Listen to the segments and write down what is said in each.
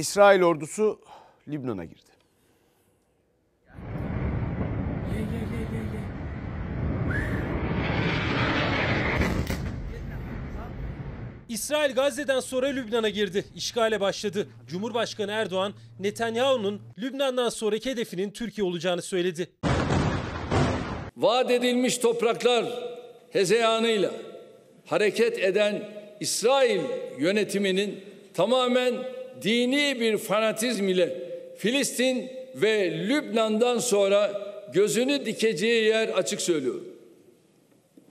İsrail ordusu Lübnan'a girdi. İsrail Gazze'den sonra Lübnan'a girdi. İşgale başladı. Cumhurbaşkanı Erdoğan Netanyahu'nun Lübnan'dan sonraki hedefinin Türkiye olacağını söyledi. Vaat edilmiş topraklar hezeyanıyla hareket eden İsrail yönetiminin tamamen dini bir fanatizm ile Filistin ve Lübnan'dan sonra gözünü dikeceği yer açık söylüyor.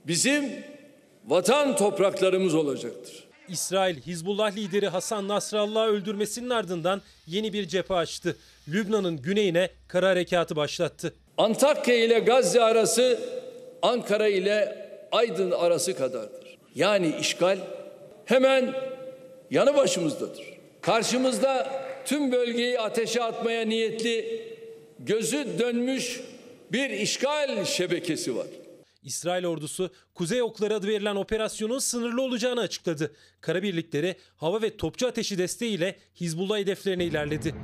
Bizim vatan topraklarımız olacaktır. İsrail, Hizbullah lideri Hasan Nasrallah öldürmesinin ardından yeni bir cephe açtı. Lübnan'ın güneyine kara harekatı başlattı. Antakya ile Gazze arası Ankara ile Aydın arası kadardır. Yani işgal hemen yanı başımızdadır. Karşımızda tüm bölgeyi ateşe atmaya niyetli gözü dönmüş bir işgal şebekesi var. İsrail ordusu Kuzey Okları adı verilen operasyonun sınırlı olacağını açıkladı. Kara birlikleri, hava ve topçu ateşi desteğiyle Hizbullah hedeflerine ilerledi.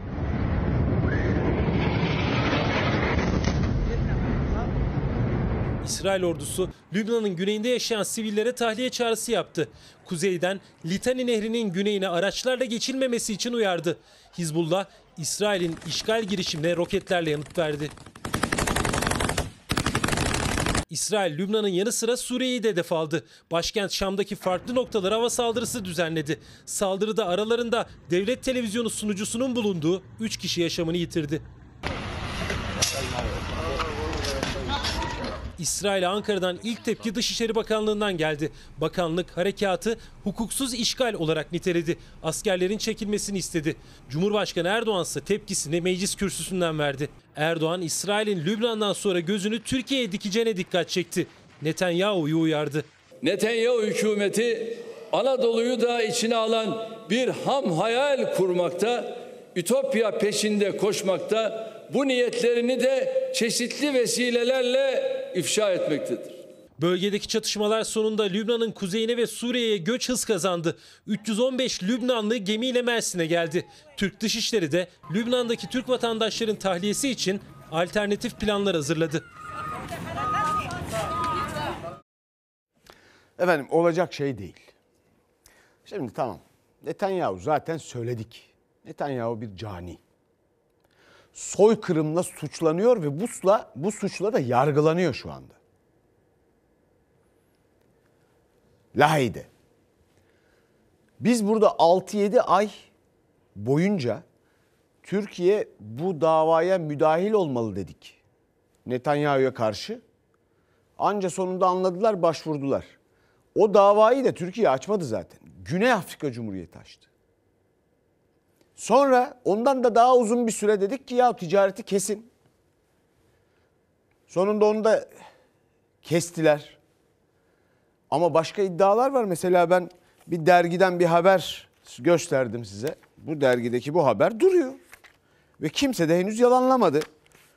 İsrail ordusu Lübnan'ın güneyinde yaşayan sivillere tahliye çağrısı yaptı. Kuzeyden Litani Nehri'nin güneyine araçlarla geçilmemesi için uyardı. Hizbullah, İsrail'in işgal girişimine roketlerle yanıt verdi. İsrail, Lübnan'ın yanı sıra Suriye'yi de hedef aldı. Başkent Şam'daki farklı noktalara hava saldırısı düzenledi. Saldırıda aralarında devlet televizyonu sunucusunun bulunduğu 3 kişi yaşamını yitirdi. İsrail'e Ankara'dan ilk tepki Dışişleri Bakanlığı'ndan geldi. Bakanlık harekatı hukuksuz işgal olarak niteledi. Askerlerin çekilmesini istedi. Cumhurbaşkanı Erdoğan ise tepkisini meclis kürsüsünden verdi. Erdoğan, İsrail'in Lübnan'dan sonra gözünü Türkiye'ye dikeceğine dikkat çekti. Netanyahu'yu uyardı. Netanyahu hükümeti Anadolu'yu da içine alan bir ham hayal kurmakta, ütopya peşinde koşmakta, bu niyetlerini de çeşitli vesilelerle ifşa etmektedir. Bölgedeki çatışmalar sonunda Lübnan'ın kuzeyine ve Suriye'ye göç hız kazandı. 315 Lübnanlı gemiyle Mersin'e geldi. Türk Dışişleri de Lübnan'daki Türk vatandaşların tahliyesi için alternatif planlar hazırladı. Efendim olacak şey değil. Şimdi tamam. Netanyahu zaten söyledik. Netanyahu bir cani soykırımla suçlanıyor ve busla bu suçla da yargılanıyor şu anda. Lahey'de. Biz burada 6-7 ay boyunca Türkiye bu davaya müdahil olmalı dedik. Netanyahu'ya karşı. Anca sonunda anladılar, başvurdular. O davayı da Türkiye açmadı zaten. Güney Afrika Cumhuriyeti açtı. Sonra ondan da daha uzun bir süre dedik ki ya ticareti kesin. Sonunda onu da kestiler. Ama başka iddialar var. Mesela ben bir dergiden bir haber gösterdim size. Bu dergideki bu haber duruyor. Ve kimse de henüz yalanlamadı.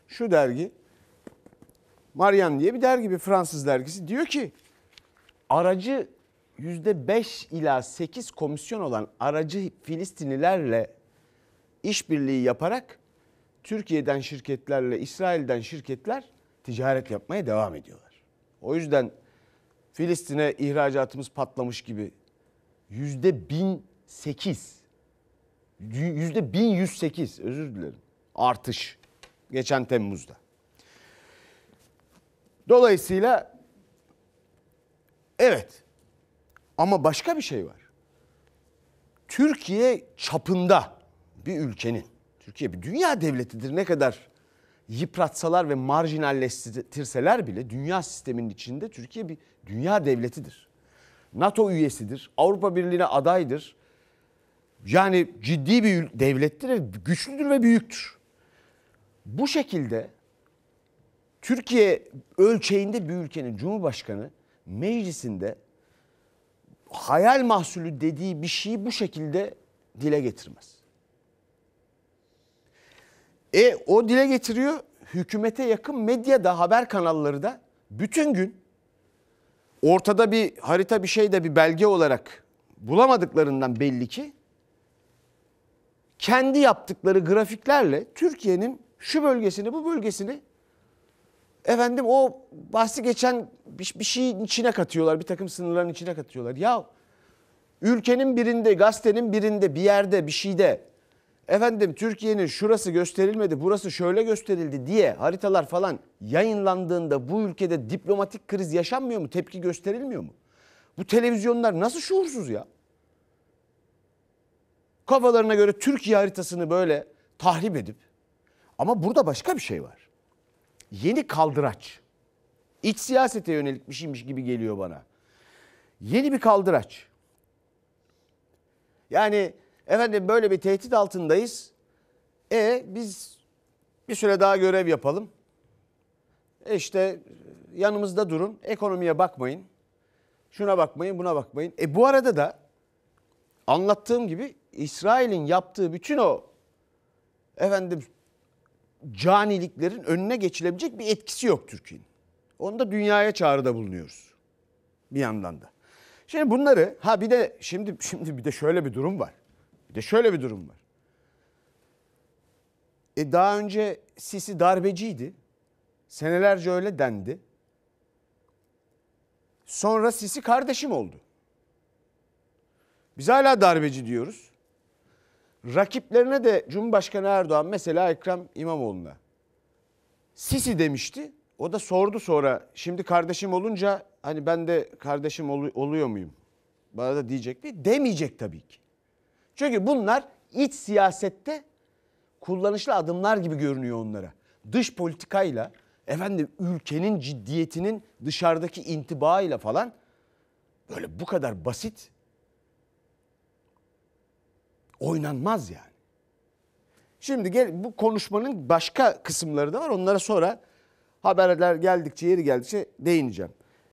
Şu dergi Marian diye bir dergi bir Fransız dergisi diyor ki aracı %5 ila 8 komisyon olan aracı Filistinlilerle işbirliği yaparak Türkiye'den şirketlerle İsrail'den şirketler ticaret yapmaya devam ediyorlar. O yüzden Filistin'e ihracatımız patlamış gibi yüzde 1008 yüzde 1108 özür dilerim artış geçen Temmuz'da. Dolayısıyla evet ama başka bir şey var. Türkiye çapında bir ülkenin, Türkiye bir dünya devletidir ne kadar yıpratsalar ve marjinalleştirseler bile dünya sisteminin içinde Türkiye bir dünya devletidir. NATO üyesidir, Avrupa Birliği'ne adaydır. Yani ciddi bir devlettir, güçlüdür ve büyüktür. Bu şekilde Türkiye ölçeğinde bir ülkenin cumhurbaşkanı meclisinde hayal mahsulü dediği bir şeyi bu şekilde dile getirmez. E o dile getiriyor hükümete yakın medya da haber kanalları da bütün gün ortada bir harita bir şey de bir belge olarak bulamadıklarından belli ki kendi yaptıkları grafiklerle Türkiye'nin şu bölgesini bu bölgesini efendim o bahsi geçen bir, bir şeyin içine katıyorlar. Bir takım sınırların içine katıyorlar. Ya ülkenin birinde, gazetenin birinde, bir yerde, bir şeyde efendim Türkiye'nin şurası gösterilmedi, burası şöyle gösterildi diye haritalar falan yayınlandığında bu ülkede diplomatik kriz yaşanmıyor mu? Tepki gösterilmiyor mu? Bu televizyonlar nasıl şuursuz ya? Kafalarına göre Türkiye haritasını böyle tahrip edip ama burada başka bir şey var. Yeni kaldıraç. İç siyasete yönelik bir şeymiş gibi geliyor bana. Yeni bir kaldıraç. Yani Efendim böyle bir tehdit altındayız. E biz bir süre daha görev yapalım. E işte yanımızda durun. Ekonomiye bakmayın. Şuna bakmayın, buna bakmayın. E bu arada da anlattığım gibi İsrail'in yaptığı bütün o efendim caniliklerin önüne geçilebilecek bir etkisi yok Türkiye'nin. Onu da dünyaya çağrıda bulunuyoruz bir yandan da. Şimdi bunları ha bir de şimdi şimdi bir de şöyle bir durum var. Bir de şöyle bir durum var. E daha önce Sisi darbeciydi. Senelerce öyle dendi. Sonra Sisi kardeşim oldu. Biz hala darbeci diyoruz. Rakiplerine de Cumhurbaşkanı Erdoğan mesela Ekrem İmamoğlu'na Sisi demişti. O da sordu sonra şimdi kardeşim olunca hani ben de kardeşim ol- oluyor muyum? Bana da diyecek mi? Demeyecek tabii ki. Çünkü bunlar iç siyasette kullanışlı adımlar gibi görünüyor onlara. Dış politikayla efendim ülkenin ciddiyetinin dışarıdaki intibaıyla falan böyle bu kadar basit oynanmaz yani. Şimdi gel, bu konuşmanın başka kısımları da var. Onlara sonra haberler geldikçe yeri geldikçe değineceğim.